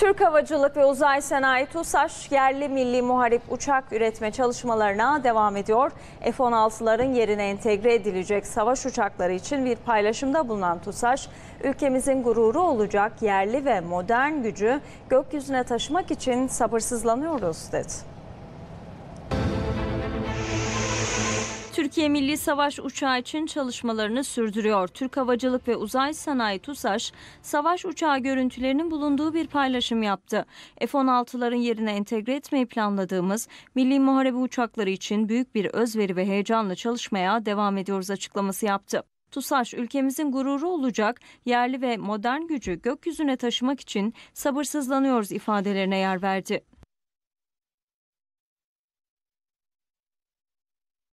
Türk Havacılık ve Uzay Sanayi TUSAŞ yerli milli muharip uçak üretme çalışmalarına devam ediyor. F-16'ların yerine entegre edilecek savaş uçakları için bir paylaşımda bulunan TUSAŞ, ülkemizin gururu olacak yerli ve modern gücü gökyüzüne taşımak için sabırsızlanıyoruz dedi. Türkiye Milli Savaş Uçağı için çalışmalarını sürdürüyor. Türk Havacılık ve Uzay Sanayi TUSAŞ, savaş uçağı görüntülerinin bulunduğu bir paylaşım yaptı. F-16'ların yerine entegre etmeyi planladığımız milli muharebe uçakları için büyük bir özveri ve heyecanla çalışmaya devam ediyoruz açıklaması yaptı. TUSAŞ ülkemizin gururu olacak yerli ve modern gücü gökyüzüne taşımak için sabırsızlanıyoruz ifadelerine yer verdi.